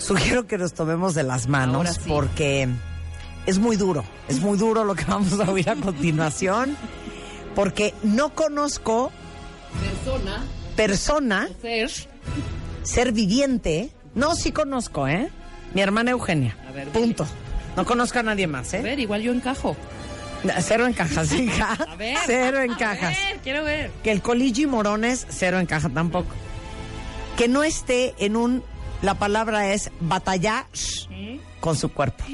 Sugiero que nos tomemos de las manos porque es muy duro, es muy duro lo que vamos a oír a continuación, porque no conozco persona, persona, ser, ser viviente, no, sí conozco, ¿eh? Mi hermana Eugenia, a ver, punto. No conozco a nadie más, ¿eh? A ver, igual yo encajo. Cero encajas, cero encajas quiero ver. Que el coligi morones, cero encaja tampoco. Que no esté en un la palabra es batallar con su cuerpo.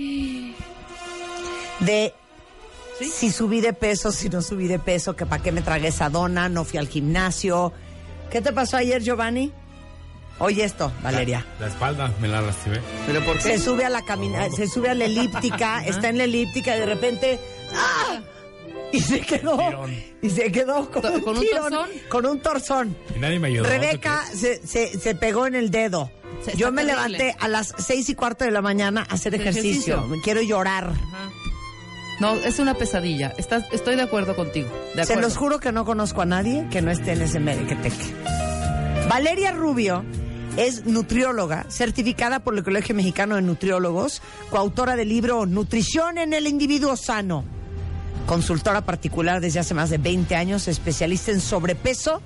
De si subí de peso, si no subí de peso, que para qué me tragué esa dona, no fui al gimnasio. ¿Qué te pasó ayer, Giovanni? Oye esto, Valeria. La, espalda me la lastimé. ¿Pero por qué? Se sube a la camina, se sube a la elíptica, está en la elíptica y de repente ¡ah! y se quedó y se quedó con, un, torsón. con un torzón. Y nadie me ayudó. Rebeca se, pegó en el dedo. Yo me levanté a las seis y cuarto de la mañana a hacer ejercicio. Me quiero llorar. No, es una pesadilla. estoy de acuerdo contigo. Se los juro que no conozco a nadie que no esté en ese Valeria Rubio es nutrióloga, certificada por el Colegio Mexicano de Nutriólogos, coautora del libro Nutrición en el Individuo Sano, consultora particular desde hace más de 20 años, especialista en sobrepeso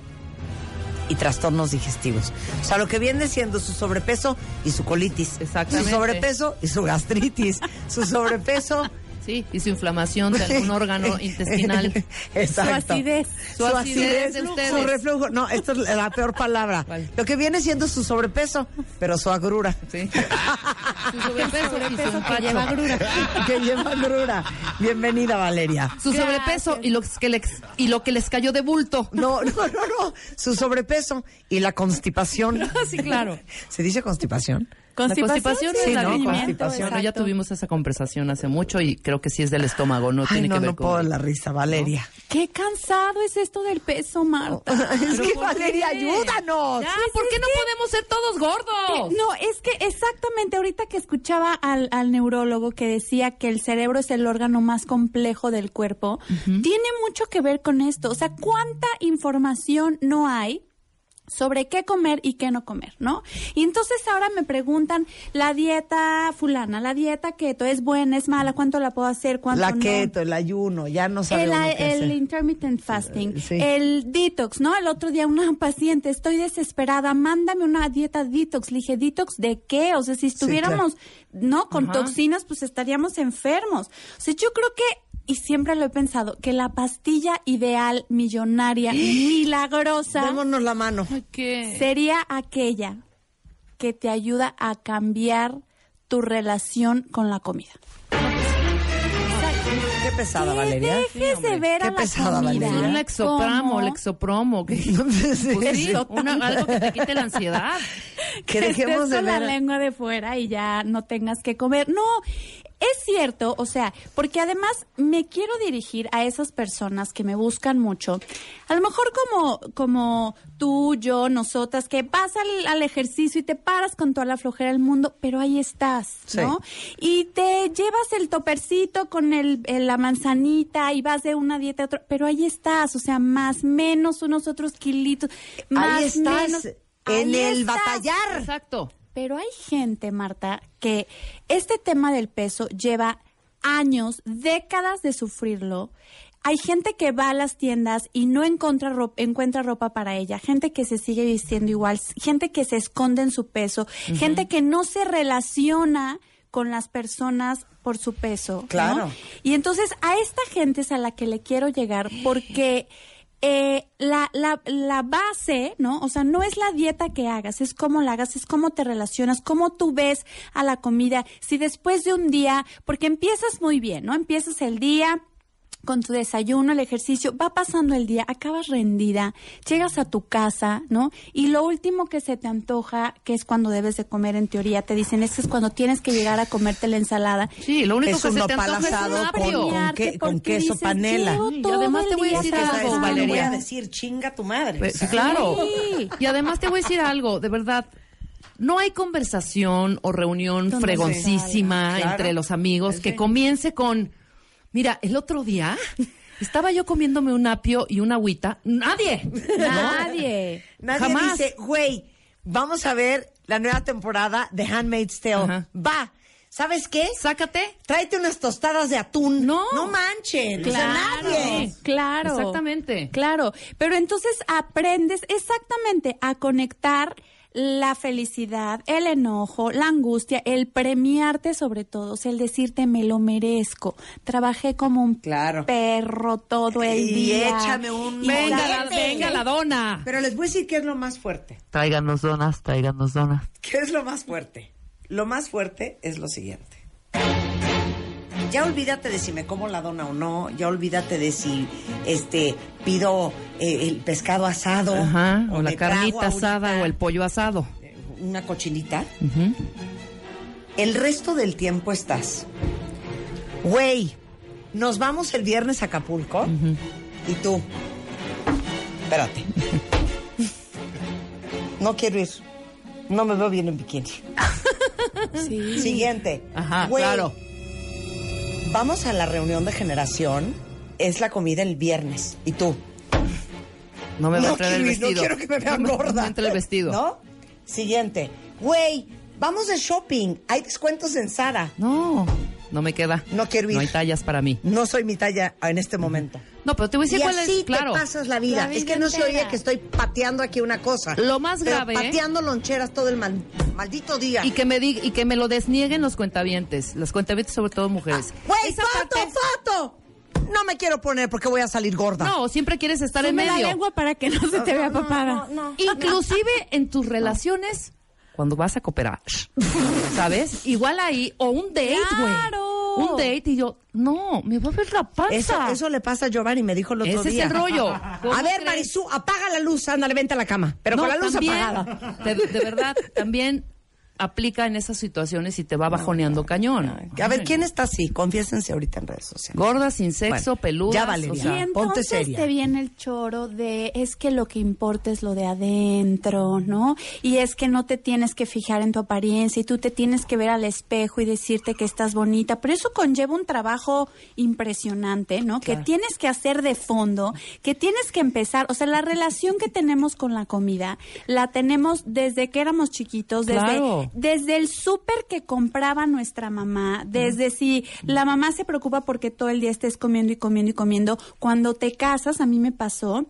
y trastornos digestivos. O sea, lo que viene siendo su sobrepeso y su colitis. Exactamente. Su sobrepeso y su gastritis. su sobrepeso Sí, y su inflamación de algún órgano intestinal. Exacto. Su acidez. Su, acidez, Su reflujo. No, esto es la peor palabra. Lo que viene siendo su sobrepeso, pero su agrura. Sí. su sobrepeso, y su que lleva agrura. que lleva agrura. Bienvenida, Valeria. Su sobrepeso y lo, que les, y lo que les cayó de bulto. No, no, no, no. Su sobrepeso y la constipación. sí, claro. ¿Se dice constipación? Constipación, sí, ¿no? Constipación. ya tuvimos esa conversación hace mucho y creo que sí es del estómago, no tiene que ver no con... puedo la risa, Valeria. Qué cansado es esto del peso, Marta. es que Valeria, ayúdanos. ¿por qué no podemos ser todos gordos? No, es que exactamente ahorita que escuchaba al, neurólogo que decía que el cerebro es el órgano más complejo del cuerpo, tiene mucho que ver con esto. O sea, ¿cuánta información no hay sobre qué comer y qué no comer, ¿no? Y entonces ahora me preguntan la dieta fulana, la dieta keto, ¿es buena, es mala? ¿Cuánto la puedo hacer? ¿Cuánto la keto, el ayuno, ya no sabemos El, el intermittent fasting, el detox, ¿no? El otro día una paciente, estoy desesperada, mándame una dieta detox. Le dije, ¿detox de qué? O sea, si estuviéramos, ¿no? Con toxinas, pues estaríamos enfermos. O sea, yo creo que y siempre lo he pensado, que la pastilla ideal, millonaria, milagrosa. Démonos la mano. ¿Qué? Sería aquella que te ayuda a cambiar tu relación con la comida. Qué pesada, Valeria. Dejes de ver a Qué la pesada, comida. Valeria. Un el lexopromo. Que, pues sí, algo que te quite la ansiedad. Que, que dejemos de ver. la lengua de fuera y ya no tengas que comer. No, es cierto, o sea, porque además me quiero dirigir a esas personas que me buscan mucho. A lo mejor como, como tú, yo, nosotras, que vas al, ejercicio y te paras con toda la flojera del mundo, pero ahí estás, ¿no? Y te llevas el topercito con el, la manzanita y vas de una dieta a otra, pero ahí estás, o sea, más, menos, unos otros kilitos, más, ahí estás. en el batallar. Exacto. Pero hay gente, Marta, que este tema del peso lleva años, décadas de sufrirlo. Hay gente que va a las tiendas y no encuentra ropa, encuentra ropa para ella, gente que se sigue vistiendo igual, gente que se esconde en su peso, gente que no se relaciona con las personas por su peso. Claro. Y entonces a esta gente es a la que le quiero llegar porque eh, la, la, la, base, ¿no? O sea, no es la dieta que hagas, es cómo la hagas, es cómo te relacionas, cómo tú ves a la comida. Si después de un día, porque empiezas muy bien, ¿no? Empiezas el día con tu desayuno, el ejercicio, va pasando el día, acabas rendida, llegas a tu casa, ¿no? Y lo último que se te antoja, que es cuando debes de comer en teoría, te dicen, es es cuando tienes que llegar a comerte la ensalada. Sí, lo único que se te antoja es un con, con, con queso panela. Y además te voy a decir algo, Valeria. voy a decir, chinga tu madre. Pues, claro. Y además te voy a decir algo, de verdad, no hay conversación o reunión fregoncísima entre los amigos que comience con Mira, el otro día estaba yo comiéndome un apio y una agüita. ¡Nadie! ¡Nadie! Nadie dice, güey, vamos a ver la nueva temporada de Handmaid's Tale. Va. ¿Sabes qué? Sácate. Tráete unas tostadas de atún. No. No manches. Claro. nadie. Claro. Exactamente. Claro. Pero entonces aprendes exactamente a conectar la felicidad, el enojo, la angustia, el premiarte sobre todo, el decirte me lo merezco. Trabajé como un perro todo el día. Échame un venga, la, venga la dona. Pero les voy a decir qué es lo más fuerte. Tráiganos donas, tráiganos donas. ¿Qué es lo más fuerte? Lo más fuerte es lo siguiente ya olvídate de si me como la dona o no, ya olvídate de si este pido eh, el pescado asado Ajá, o, la carnita asada o el pollo asado. Eh, una cochinita. El resto del tiempo estás, güey, nos vamos el viernes a Acapulco y tú, espérate, no quiero ir, no me veo bien en bikini. Siguiente, Ajá, claro Vamos a la reunión de generación. Es la comida el viernes. ¿Y tú? No me va a traer el vestido. No quiero que me vean no gorda. Me, el vestido. ¿No? Siguiente. Güey, vamos de shopping. Hay descuentos en Sara. No no me queda. No quiero ir. No hay tallas para mí. No soy mi talla en este momento. No, pero te voy a decir cuál es. Claro. Te pasas la vida. Es que no se oye que estoy pateando aquí una cosa. Lo más grave. pateando loncheras todo el maldito día. Y que me diga, y que me lo desnieguen los cuentavientes. Los cuentavientes, sobre todo mujeres. Ah, ¡Güey, foto, No me quiero poner porque voy a salir gorda. No, siempre quieres estar en medio. la lengua para que no se te vea vea no, No, Inclusive en tus relaciones cuando vas a cooperar, ¿sabes? Igual ahí, o un date, güey. ¡Claro! un date y yo, no, me va a ver la panza. Eso, le pasa a Giovanni, me dijo el otro Ese día. Ese es el rollo. A ver, Marisú, apaga la luz, ándale, vente a la cama. Pero con la luz apaga. apagada. de, verdad, también aplica en esas situaciones y te va bajoneando cañón. A ver, ¿quién está así? Confiésense ahorita en redes sociales. Gorda, sin sexo, peluda. Ya Valeria. Ponte y viene el choro de es que lo que importa es lo de adentro, ¿no? Y es que no te tienes que fijar en tu apariencia y tú te tienes que ver al espejo y decirte que estás bonita, pero eso conlleva un trabajo impresionante, ¿no? Que tienes que hacer de fondo, que tienes que empezar, o sea, la relación que tenemos con la comida la tenemos desde que éramos chiquitos, desde desde el súper que compraba nuestra mamá, desde si la mamá se preocupa porque todo el día estés comiendo y comiendo y comiendo, cuando te casas, a mí me pasó,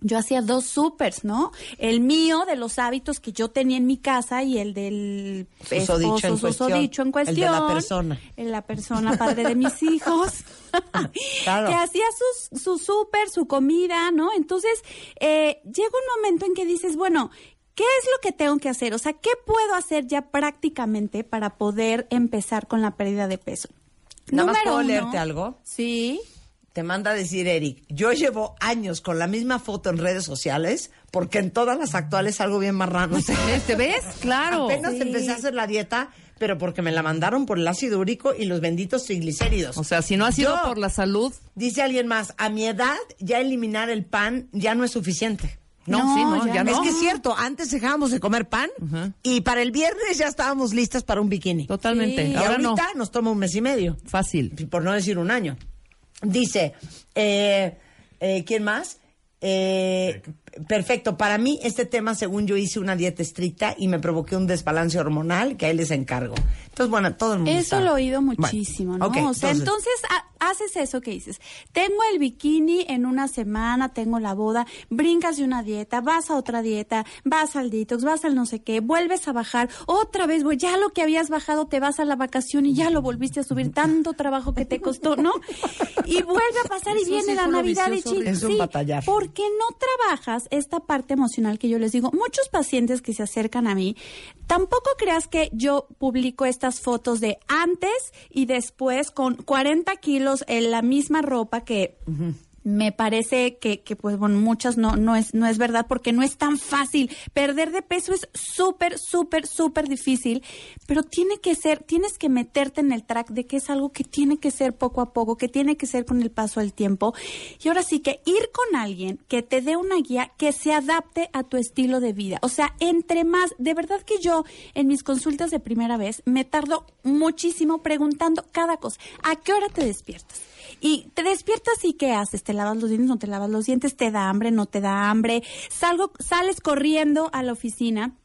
yo hacía dos supers, ¿no? El mío de los hábitos que yo tenía en mi casa y el del esposo, dicho en, cuestión, en cuestión. El de la persona. En la persona, padre de mis hijos. Que hacía su, su súper, su comida, ¿no? Entonces, eh, llega un momento en que dices, bueno, ¿Qué es lo que tengo que hacer? O sea, ¿qué puedo hacer ya prácticamente para poder empezar con la pérdida de peso? Nada más puedo leerte algo. Sí. Te manda a decir Eric, yo llevo años con la misma foto en redes sociales porque en todas las actuales algo bien más marrano. ¿Te ves? Claro. Apenas empecé a hacer la dieta, pero porque me la mandaron por el ácido úrico y los benditos triglicéridos. O sea, si no ha sido por la salud. Dice alguien más, a mi edad ya eliminar el pan ya no es suficiente. No, no Es que es cierto, antes dejábamos de comer pan y para el viernes ya estábamos listas para un bikini. Totalmente. Ahora ahorita nos toma un mes y medio. Fácil. Por no decir un año. Dice, eh, eh, ¿quién más? Eh, perfecto. Para mí, este tema, según yo hice una dieta estricta y me provoqué un desbalance hormonal que a él les encargo. Entonces, bueno, todo el mundo. Eso lo he oído muchísimo, ¿no? o sea, entonces, haces eso que dices. Tengo el bikini en una semana, tengo la boda, brincas de una dieta, vas a otra dieta, vas al detox, vas al no sé qué, vuelves a bajar, otra vez, ya lo que habías bajado te vas a la vacación y ya lo volviste a subir, tanto trabajo que te costó, ¿no? Y vuelve a pasar y viene la Navidad y Sí, porque no trabajas esta parte emocional que yo les digo, muchos pacientes que se acercan a mí, tampoco creas que yo publico estas fotos de antes y después con 40 kilos en la misma ropa que me parece que, que, pues bueno, muchas no, no, es, no es verdad porque no es tan fácil. Perder de peso es súper, súper, súper difícil, pero tiene que ser, tienes que meterte en el track de que es algo que tiene que ser poco a poco, que tiene que ser con el paso del tiempo. Y ahora sí que ir con alguien que te dé una guía que se adapte a tu estilo de vida. O sea, entre más, de verdad que yo en mis consultas de primera vez me tardo muchísimo preguntando cada cosa. ¿A qué hora te despiertas? Y te despiertas y ¿qué haces? ¿Te lavas los dientes? ¿No te lavas los dientes? ¿Te da hambre? ¿No te da hambre? Salgo, sales corriendo a la oficina.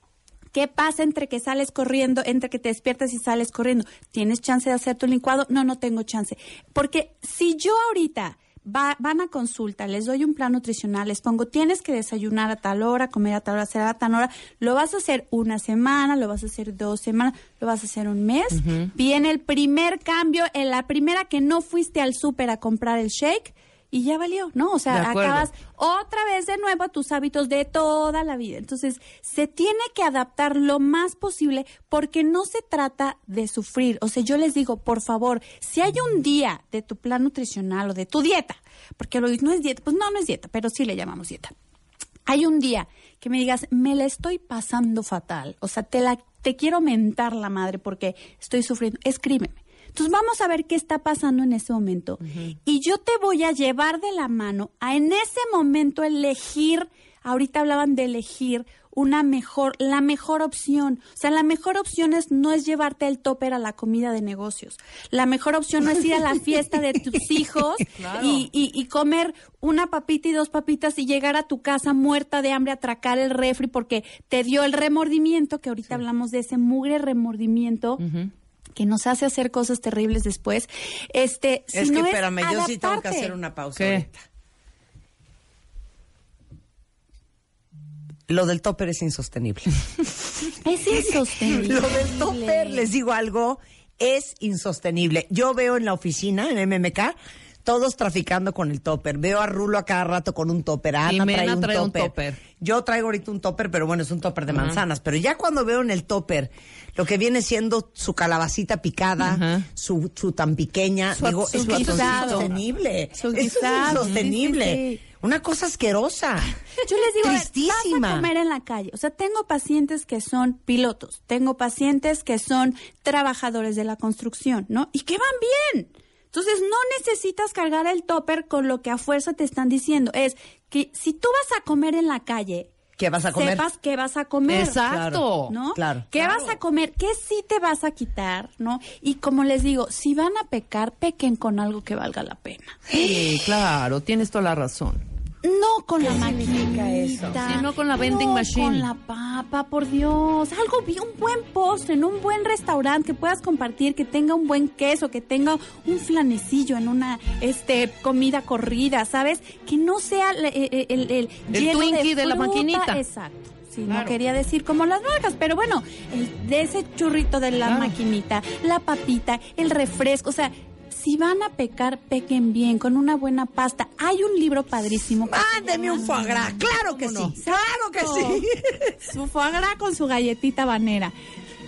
¿Qué pasa entre que sales corriendo, entre que te despiertas y sales corriendo? ¿Tienes chance de hacer tu licuado? No, no tengo chance. Porque si yo ahorita van a consulta, les doy un plan nutricional, les pongo, tienes que desayunar a tal hora, comer a tal hora, hacer a tal hora, lo vas a hacer una semana, lo vas a hacer dos semanas, lo vas a hacer un mes. Viene el primer cambio, en la primera que no fuiste al súper a comprar el shake, y ya valió, ¿no? O sea, acabas otra vez de nuevo a tus hábitos de toda la vida. Entonces, se tiene que adaptar lo más posible porque no se trata de sufrir. O sea, yo les digo, por favor, si hay un día de tu plan nutricional o de tu dieta, porque lo no es dieta, pues no, no es dieta, pero sí le llamamos dieta. Hay un día que me digas, me la estoy pasando fatal, o sea, te la te quiero mentar la madre porque estoy sufriendo, escríbeme entonces vamos a ver qué está pasando en ese momento. Y yo te voy a llevar de la mano a en ese momento elegir, ahorita hablaban de elegir una mejor, la mejor opción. O sea, la mejor opción es no es llevarte el topper a la comida de negocios. La mejor opción no es ir a la fiesta de tus hijos y, y, comer una papita y dos papitas y llegar a tu casa muerta de hambre, a atracar el refri porque te dio el remordimiento, que ahorita hablamos de ese mugre remordimiento que nos hace hacer cosas terribles después. Este, es si que espérame, es yo sí tengo que hacer una pausa Lo del topper es insostenible. es insostenible. Lo del topper, les digo algo, es insostenible. Yo veo en la oficina, en MMK, todos traficando con el topper. Veo a Rulo a cada rato con un topper. A Ana trae, un, topper. Yo traigo ahorita un topper, pero bueno, es un topper de manzanas. Pero ya cuando veo en el topper lo que viene siendo su calabacita picada, su, su, tan pequeña, digo, es, es insostenible. Es insostenible. Una cosa asquerosa. Yo les digo, Tristísima. vas a comer en la calle. O sea, tengo pacientes que son pilotos, tengo pacientes que son trabajadores de la construcción, ¿no? Y que van bien. Entonces, no necesitas cargar el topper con lo que a fuerza te están diciendo. Es que si tú vas a comer en la calle, ¿Qué vas a comer? Sepas qué vas a comer. Exacto. ¿No? Claro. ¿Qué vas a comer? ¿Qué sí te vas a quitar? ¿No? Y como les digo, si van a pecar, pequen con algo que valga la pena. Sí, claro, tienes toda la razón. No con la maquinita, eso? con la vending machine. Con la papa, por Dios. Algo bien, un buen postre en un buen restaurante que puedas compartir, que tenga un buen queso, que tenga un flanecillo en una este comida corrida, ¿sabes? Que no sea el, el, el, el, el Twinkie de, la maquinita. Exacto. Sí, no quería decir como las vacas, pero bueno, el, de ese churrito de la maquinita, la papita, el refresco, o sea, si van a pecar, pequen bien, con una buena pasta. Hay un libro padrísimo. Ándeme un foie gras, claro que sí, claro que sí. Su foie gras con su galletita banera.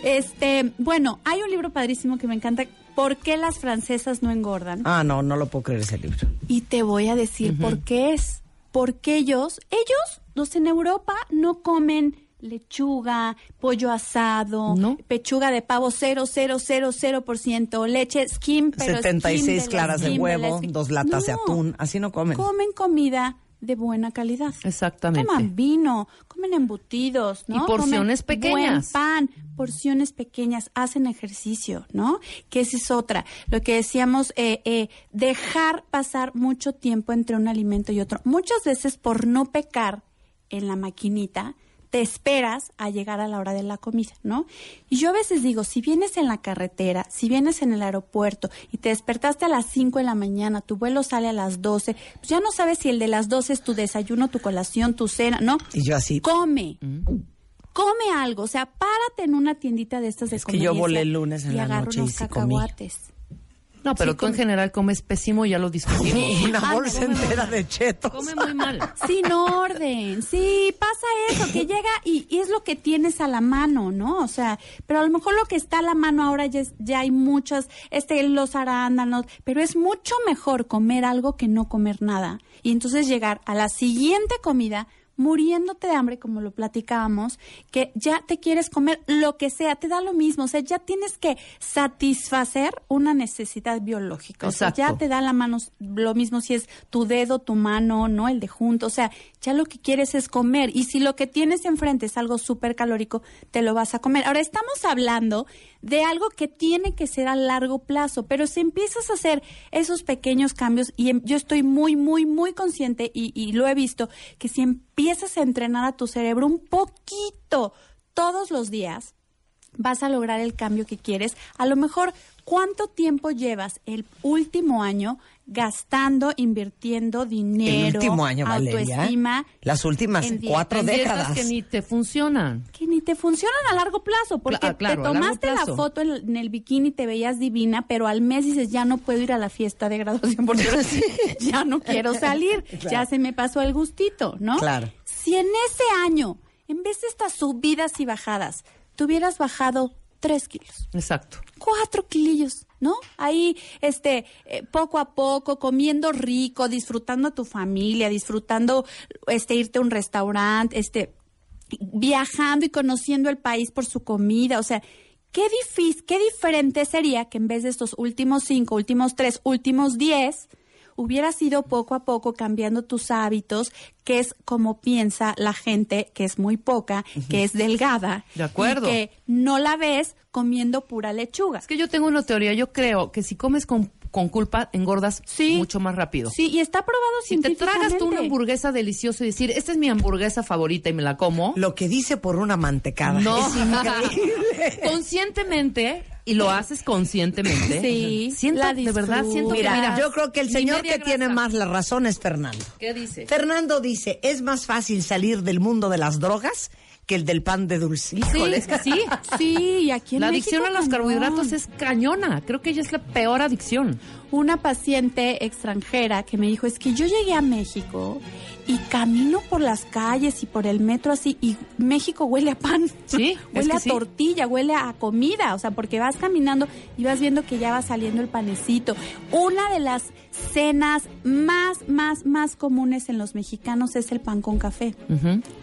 Este, bueno, hay un libro padrísimo que me encanta. ¿Por qué las francesas no engordan? Ah, no, no lo puedo creer ese libro. Y te voy a decir por qué es. Porque ellos, ellos, los en Europa, no comen lechuga, pollo asado, pechuga de pavo 0,000%, leche skim, pero 76 skim claras de, huevo, dos latas de atún, así no comen. Comen comida de buena calidad. Exactamente. Toman vino, comen embutidos, ¿no? Y porciones pequeñas. pan, porciones pequeñas, hacen ejercicio, ¿no? Que esa es otra. Lo que decíamos, eh, eh, dejar pasar mucho tiempo entre un alimento y otro. Muchas veces por no pecar en la maquinita, te esperas a llegar a la hora de la comida, ¿no? Y yo a veces digo, si vienes en la carretera, si vienes en el aeropuerto y te despertaste a las 5 de la mañana, tu vuelo sale a las 12, pues ya no sabes si el de las 12 es tu desayuno, tu colación, tu cena, ¿no? Y yo así. Come. Mm. come algo, o sea, párate en una tiendita de estas de Es lunes en y la noche y cacahuates. No, pero en general comes pésimo, ya lo discutimos. una bolsa entera de chetos. Come muy mal. Sin orden. Sí, pasa eso, que llega y, es lo que tienes a la mano, ¿no? O sea, pero a lo mejor lo que está a la mano ahora ya, ya hay muchas, este, los arándanos, pero es mucho mejor comer algo que no comer nada. Y entonces llegar a la siguiente comida muriéndote de hambre, como lo platicábamos, que ya te quieres comer lo que sea, te da lo mismo, o sea, ya tienes que satisfacer una necesidad biológica, o sea, ya te da la mano lo mismo si es tu dedo, tu mano, no el de junto, o sea, ya lo que quieres es comer y si lo que tienes enfrente es algo súper calórico, te lo vas a comer. Ahora estamos hablando de algo que tiene que ser a largo plazo, pero si empiezas a hacer esos pequeños cambios y em, yo estoy muy, muy, muy consciente y, y lo he visto, que si empiezas empieces a entrenar a tu cerebro un poquito todos los días vas a lograr el cambio que quieres. A lo mejor, ¿cuánto tiempo llevas el último año gastando, invirtiendo dinero, el último año, autoestima? Las últimas cuatro décadas. que ni te funcionan. Que ni te funcionan a largo plazo, porque ah, te tomaste la foto en, el bikini, te veías divina, pero al mes dices, ya no puedo ir a la fiesta de graduación porque ya no quiero salir, ya se me pasó el gustito, ¿no? Claro. Si en ese año, en vez de estas subidas y bajadas, te hubieras bajado tres kilos. Exacto. Cuatro kilos ¿no? Ahí, este, eh, poco a poco, comiendo rico, disfrutando a tu familia, disfrutando, este, irte a un restaurante, este, viajando y conociendo el país por su comida, o sea, qué difícil, qué diferente sería que en vez de estos últimos cinco, últimos tres, últimos diez hubieras sido poco a poco cambiando tus hábitos, que es como piensa la gente que es muy poca, que es delgada. De acuerdo. que no la ves comiendo pura lechuga. Es que yo tengo una teoría, yo creo que si comes con con culpa engordas mucho más rápido. Sí, y está probado si te tragas tú una hamburguesa deliciosa y decir, esta es mi hamburguesa favorita y me la como. Lo que dice por una mantecada. No, es increíble. conscientemente y lo haces conscientemente. Sí. Siento, de verdad, siento mira, que, mira, yo creo que el señor que tiene más la razón es Fernando. ¿Qué dice? Fernando dice, es más fácil salir del mundo de las drogas que el del pan de dulce. Híjole. Sí, sí, sí, y aquí en La adicción a los carbohidratos es cañona. Creo que ella es la peor adicción una paciente extranjera que me dijo, es que yo llegué a México y camino por las calles y por el metro así y México huele a pan, sí, huele a tortilla, huele a comida, o sea, porque vas caminando y vas viendo que ya va saliendo el panecito. Una de las cenas más, más, más comunes en los mexicanos es el pan con café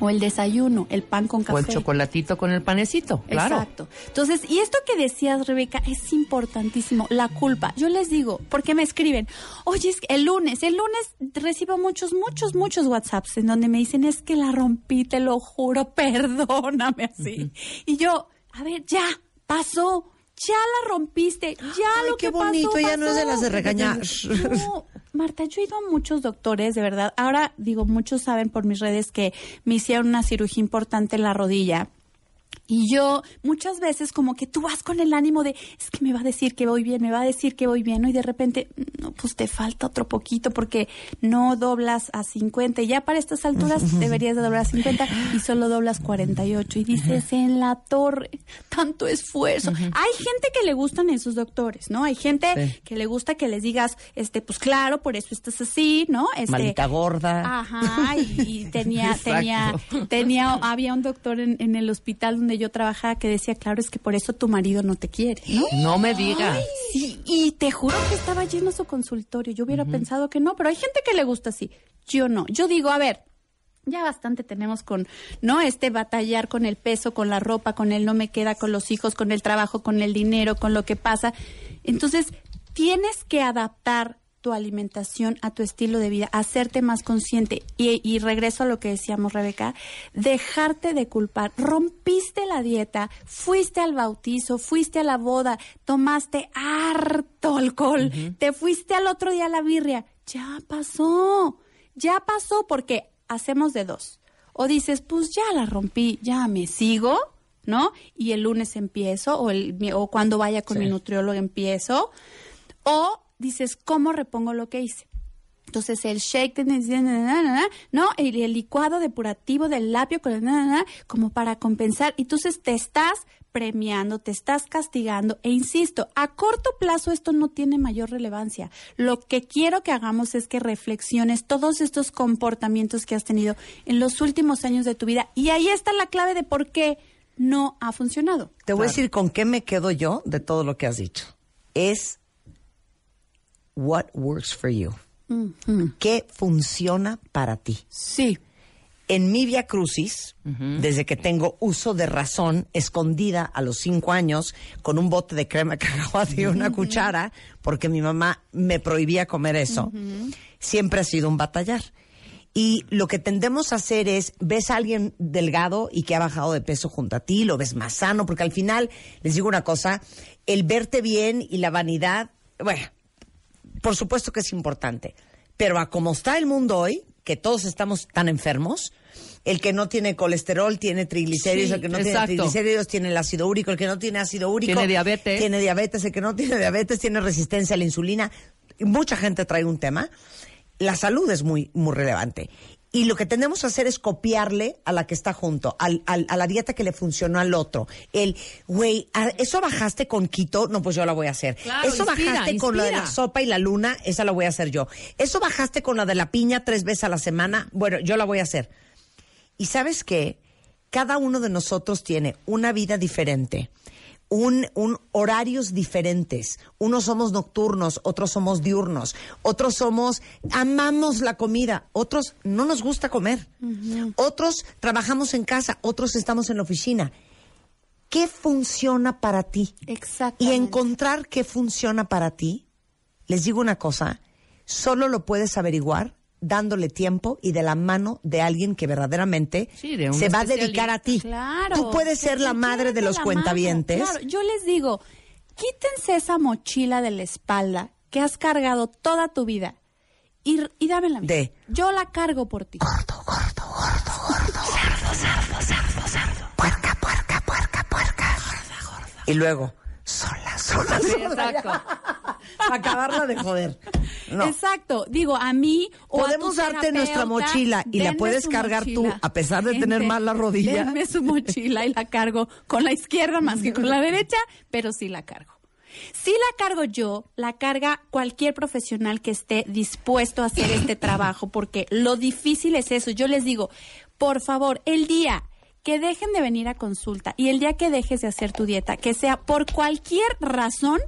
o el desayuno, el pan con café. O el chocolatito con el panecito, claro. Exacto. Entonces, y esto que decías, Rebeca, es importantísimo, la culpa. Yo les digo, porque me escriben, oye, es el lunes, el lunes recibo muchos, muchos, muchos WhatsApps en donde me dicen, es que la rompí, te lo juro, perdóname así. Y yo, a ver, ya, pasó, ya la rompiste, ya lo qué que bonito, ya no es de las de regañar. Marta, yo he ido a muchos doctores, de verdad. Ahora digo, muchos saben por mis redes que me hicieron una cirugía importante en la rodilla y yo muchas veces como que tú vas con el ánimo de, es que me va a decir que voy bien, me va a decir que voy bien, ¿no? Y de repente, no, pues te falta otro poquito porque no doblas a 50. Ya para estas alturas deberías de doblar a 50 y solo doblas 48. Y dices, en la torre, tanto esfuerzo. Hay gente que le gustan esos doctores, ¿no? Hay gente que le gusta que les digas, este, pues claro, por eso estás así, ¿no? Este, Malita gorda. Ajá, y, tenía, tenía, tenía, había un doctor en el hospital donde yo yo trabajaba que decía, claro, es que por eso tu marido no te quiere, ¿no? No me digas. y te juro que estaba lleno su consultorio. Yo hubiera pensado que no, pero hay gente que le gusta así. Yo no. Yo digo, a ver, ya bastante tenemos con, ¿no? Este batallar con el peso, con la ropa, con el no me queda, con los hijos, con el trabajo, con el dinero, con lo que pasa. Entonces, tienes que adaptar tu alimentación, a tu estilo de vida, hacerte más consciente. Y, y, regreso a lo que decíamos, Rebeca, dejarte de culpar. Rompiste la dieta, fuiste al bautizo, fuiste a la boda, tomaste harto alcohol, te fuiste al otro día a la birria. Ya pasó, ya pasó porque hacemos de dos. O dices, pues ya la rompí, ya me sigo, ¿no? Y el lunes empiezo, o, el, o cuando vaya con mi nutriólogo empiezo. O dices, ¿cómo repongo lo que hice? Entonces el shake, ¿no? El, el licuado depurativo del labio, como para compensar. Y entonces te estás premiando, te estás castigando. E insisto, a corto plazo esto no tiene mayor relevancia. Lo que quiero que hagamos es que reflexiones todos estos comportamientos que has tenido en los últimos años de tu vida. Y ahí está la clave de por qué no ha funcionado. Te voy a decir con qué me quedo yo de todo lo que has dicho. Es what works for you. Mm-hmm. ¿Qué funciona para ti? Sí. En mi Via Crucis, mm-hmm. desde que tengo uso de razón, escondida a los cinco años, con un bote de crema que y una mm-hmm. cuchara, porque mi mamá me prohibía comer eso, siempre ha sido un batallar. Y lo que tendemos a hacer es, ves a alguien delgado y que ha bajado de peso junto a ti, lo ves más sano, porque al final, les digo una cosa, el verte bien y la vanidad, bueno, por supuesto que es importante, pero a como está el mundo hoy, que todos estamos tan enfermos, el que no tiene colesterol tiene triglicéridos, el que no tiene triglicéridos tiene el ácido úrico, el que no tiene ácido úrico tiene diabetes, tiene diabetes, el que no tiene diabetes tiene resistencia a la insulina. Mucha gente trae un tema. La salud es muy muy relevante y lo que tenemos que hacer es copiarle a la que está junto, a la dieta que le funcionó al otro. El, güey, ah, eso bajaste con Quito, no, pues yo la voy a hacer. eso bajaste con la de la sopa y la luna, esa la voy a hacer yo. Eso bajaste con la de la piña tres veces a la semana, bueno, yo la voy a hacer. Y sabes qué? Cada uno de nosotros tiene una vida diferente un, horarios diferentes. Unos somos nocturnos, otros somos diurnos, otros somos, amamos la comida, otros no nos gusta comer, otros trabajamos en casa, otros estamos en la oficina. ¿Qué funciona para ti? Exacto. Y encontrar qué funciona para ti, les digo una cosa, solo lo puedes averiguar dándole tiempo y de la mano de alguien que verdaderamente se va a dedicar a ti. Tú puedes ser la madre de los cuentavientes. yo les digo, quítense esa mochila de la espalda que has cargado toda tu vida y, y dámela. De. Yo la cargo por ti. Gordo, gordo, gordo, gordo. Cerdo, cerdo, cerdo, cerdo. Puerca, puerca, puerca, puerca. Gorda, gorda. Y luego, sola, sola, sola. acabarla de joder. Exacto. Digo, a mí o Podemos darte nuestra mochila y la puedes cargar tú, a pesar de tener mal la rodilla. dame su mochila y la cargo con la izquierda más que con la derecha, pero sí la cargo. Si la cargo yo, la carga cualquier profesional que esté dispuesto a hacer este trabajo, porque lo difícil es eso. Yo les digo, por favor, el día que dejen de venir a consulta y el día que dejes de hacer tu dieta, que sea por cualquier razón,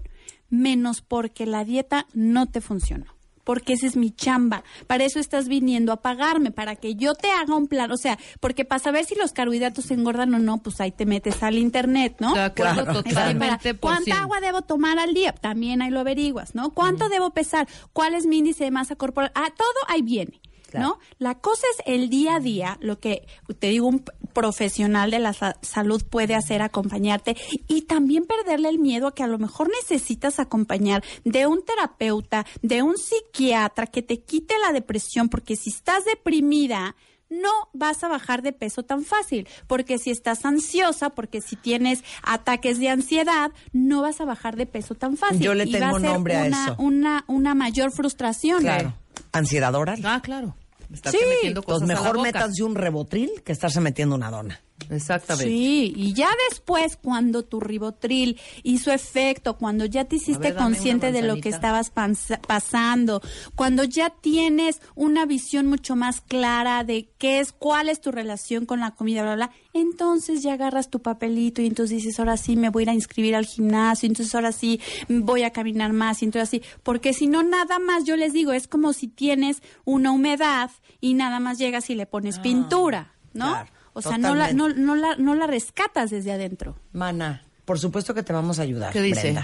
menos porque la dieta no te funciona. porque esa es mi chamba. Para eso estás viniendo a pagarme, para que yo te haga un plan. O sea, porque para saber si los carbohidratos se engordan o no, pues ahí te metes al internet, ¿no? De ah, acuerdo, claro, este, totalmente. ¿Cuánta agua debo tomar al día? También ahí lo averiguas, ¿no? ¿Cuánto debo pesar? ¿Cuál es mi índice de masa corporal? a ah, todo ahí viene. ¿No? La cosa es el día a día, lo que te digo, un, profesional de la salud puede hacer acompañarte y también perderle el miedo a que a lo mejor necesitas acompañar de un terapeuta, de un psiquiatra que te quite la depresión, porque si estás deprimida, no vas a bajar de peso tan fácil, porque si estás ansiosa, porque si tienes ataques de ansiedad, no vas a bajar de peso tan fácil. Yo le tengo y nombre una, a eso. Una, una mayor frustración. Claro. Ansiedad oral. Ah, claro sí, metiendo pues mejor metas de un rebotril que estarse metiendo una dona. Exactamente. Sí, y ya después, cuando tu ribotril hizo efecto, cuando ya te hiciste consciente de lo que estabas pasando, cuando ya tienes una visión mucho más clara de qué es, cuál es tu relación con la comida, bla, bla, entonces ya agarras tu papelito y entonces dices, ahora sí me voy a ir a inscribir al gimnasio, entonces ahora sí voy a caminar más, entonces así, porque si no, nada más, yo les digo, es como si tienes una humedad y nada más llegas y le pones ah, pintura, ¿no? O sea, no la, no, no, la, no la rescatas desde adentro. Mana, por supuesto que te vamos a ayudar. ¿Qué dice?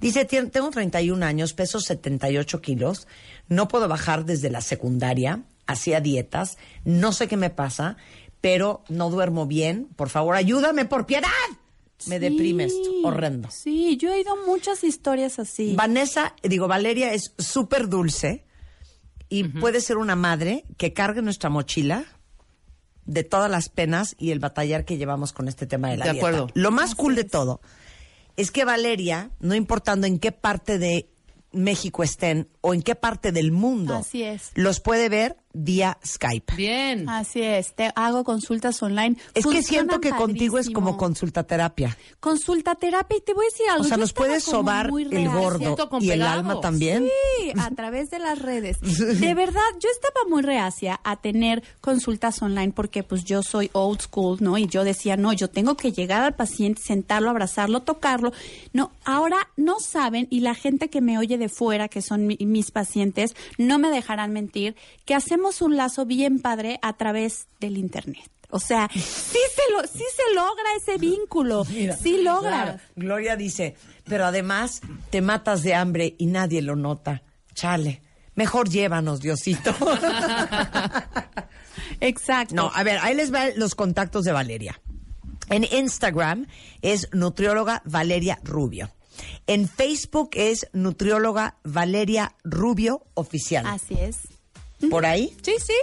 Dice, tengo 31 años, peso 78 kilos, no puedo bajar desde la secundaria, hacía dietas, no sé qué me pasa, pero no duermo bien. Por favor, ayúdame, por piedad. Me deprimes deprime esto, horrendo. Sí, yo he oído muchas historias así. Vanessa, digo, Valeria es súper dulce y puede ser una madre que cargue nuestra mochila de todas las penas y el batallar que llevamos con este tema de la de Acuerdo. Lo más cool de todo es que Valeria, no importando en qué parte de México estén o en qué parte del mundo, es. los puede ver vía Skype. Bien. Así es, te hago consultas online. Es que siento que contigo es como consulta terapia. Consulta terapia y te voy a decir algo. O sea, nos puedes sobar el gordo y el alma también. Sí, a través de las redes. De verdad, yo estaba muy reacia a tener consultas online porque pues yo soy old school, ¿no? Y yo decía, no, yo tengo que llegar al paciente, sentarlo, abrazarlo, tocarlo. No, ahora no saben y la gente que me oye de fuera, que son mis pacientes, no me dejarán mentir, que hacemos un lazo bien padre a través del Internet. O sea, sí se, logra ese vínculo, sí logra. Gloria dice, pero además te matas de hambre y nadie lo nota. Chale, mejor llévanos, Diosito. Exacto. No, a ver, ahí les va los contactos de Valeria. En Instagram es nutrióloga Valeria Rubio. En Facebook es nutrióloga Valeria Rubio Oficial. Así es. ¿Mm? ¿Por ahí? Sí, sí.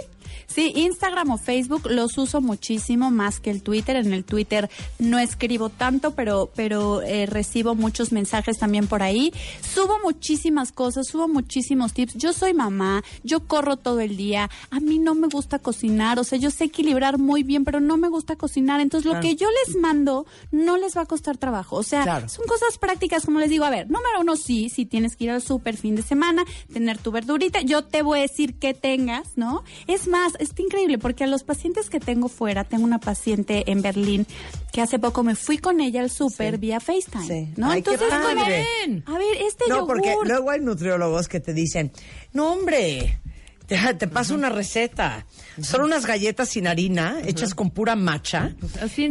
Sí, Instagram o Facebook los uso muchísimo más que el Twitter. En el Twitter no escribo tanto, pero, pero eh, recibo muchos mensajes también por ahí. Subo muchísimas cosas, subo muchísimos tips. Yo soy mamá, yo corro todo el día. A mí no me gusta cocinar, o sea, yo sé equilibrar muy bien, pero no me gusta cocinar. Entonces, lo que yo les mando no les va a costar trabajo. O sea, son cosas prácticas, como les digo. A ver, número uno, sí, si tienes que ir al súper fin de semana, tener tu verdurita. Yo te voy a decir que tengas, ¿no? Es más, está increíble porque a los pacientes que tengo fuera, tengo una paciente en Berlín que hace poco me fui con ella al súper vía FaceTime. ¿no? Entonces, qué a ver, este no, porque luego hay nutriólogos que te dicen, no, hombre, te, paso una receta. Son unas galletas sin harina, hechas con pura macha,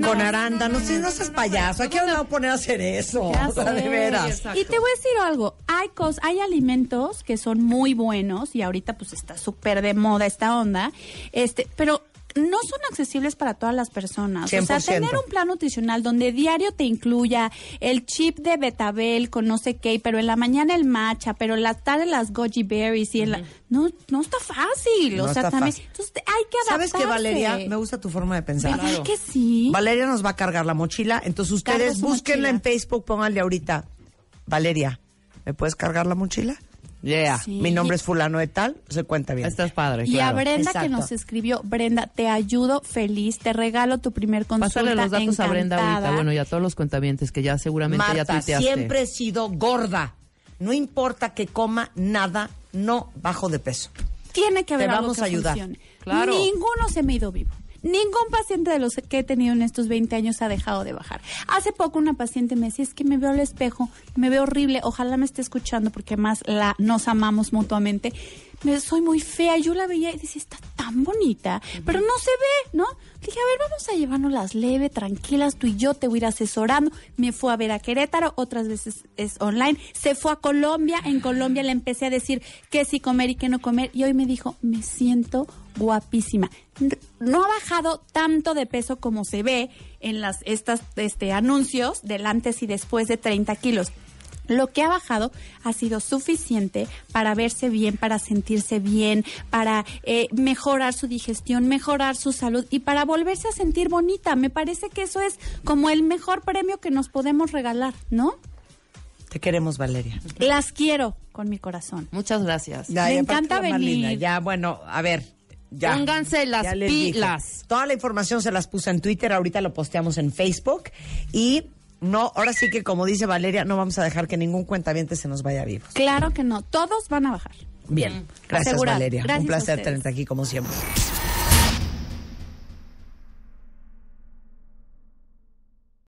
con arándanos. No, seas payaso. ¿A qué a poner a hacer eso? O sea, de veras. y te voy a decir algo. Hay, hay alimentos que son muy buenos y ahorita pues está súper de moda esta onda. Este, pero no son accesibles para todas las personas. O sea, tener un plan nutricional donde diario te incluya el chip de betabel con no sé qué, pero en la mañana el matcha, pero en la tarde las goji berries y en la... No, no está fácil. o sea, también... Entonces hay que adaptarse. ¿Sabes qué, Valeria? Me gusta tu forma de pensar. Claro. que sí? Valeria nos va a cargar la mochila. Entonces ustedes búsquenla en Facebook, pónganle ahorita. Valeria, ¿me puedes cargar la mochila? Yeah. Mi nombre es fulano de tal, se cuenta bien. Estás padre. Y a Brenda que nos escribió, Brenda, te ayudo feliz, te regalo tu primer consulta. Pásale los datos a Brenda ahorita, bueno, y a todos los cuentavientes que ya seguramente Marta, siempre he sido gorda. No importa que coma nada, no bajo de peso. Tiene que haber te vamos a ayudar. Claro. Ninguno se me ha ido vivo. Ningún paciente de los que he tenido en estos 20 años ha dejado de bajar. Hace poco una paciente me decía, es que me veo al espejo, me veo horrible, ojalá me esté escuchando porque más la, nos amamos mutuamente soy muy fea. yo la veía y decía, está tan bonita, pero no se ve, ¿no? dije, a ver, vamos a llevarnos las leve, tranquilas, tú y yo te voy a ir asesorando. Me fue a ver a Querétaro, otras veces es online. Se fue a Colombia, en Colombia le empecé a decir qué sí comer y qué no comer. Y hoy me dijo, me siento guapísima. No ha bajado tanto de peso como se ve en las, estas, este, anuncios del antes y después de 30 kilos lo que ha bajado ha sido suficiente para verse bien, para sentirse bien, para eh, mejorar su digestión, mejorar su salud y para volverse a sentir bonita. Me parece que eso es como el mejor premio que nos podemos regalar, ¿no? Te queremos, Valeria. Las quiero con mi corazón. Muchas gracias. Me encanta venir. ya, bueno, a ver, Pónganse las pilas. Toda la información se las puse en Twitter, ahorita lo posteamos en Facebook. Y no, ahora sí que como dice Valeria, no vamos a dejar que ningún cuentaviente se nos vaya vivo. Claro que no, todos van a bajar. Bien, mm. gracias Valeria. Un placer tenerte aquí como siempre.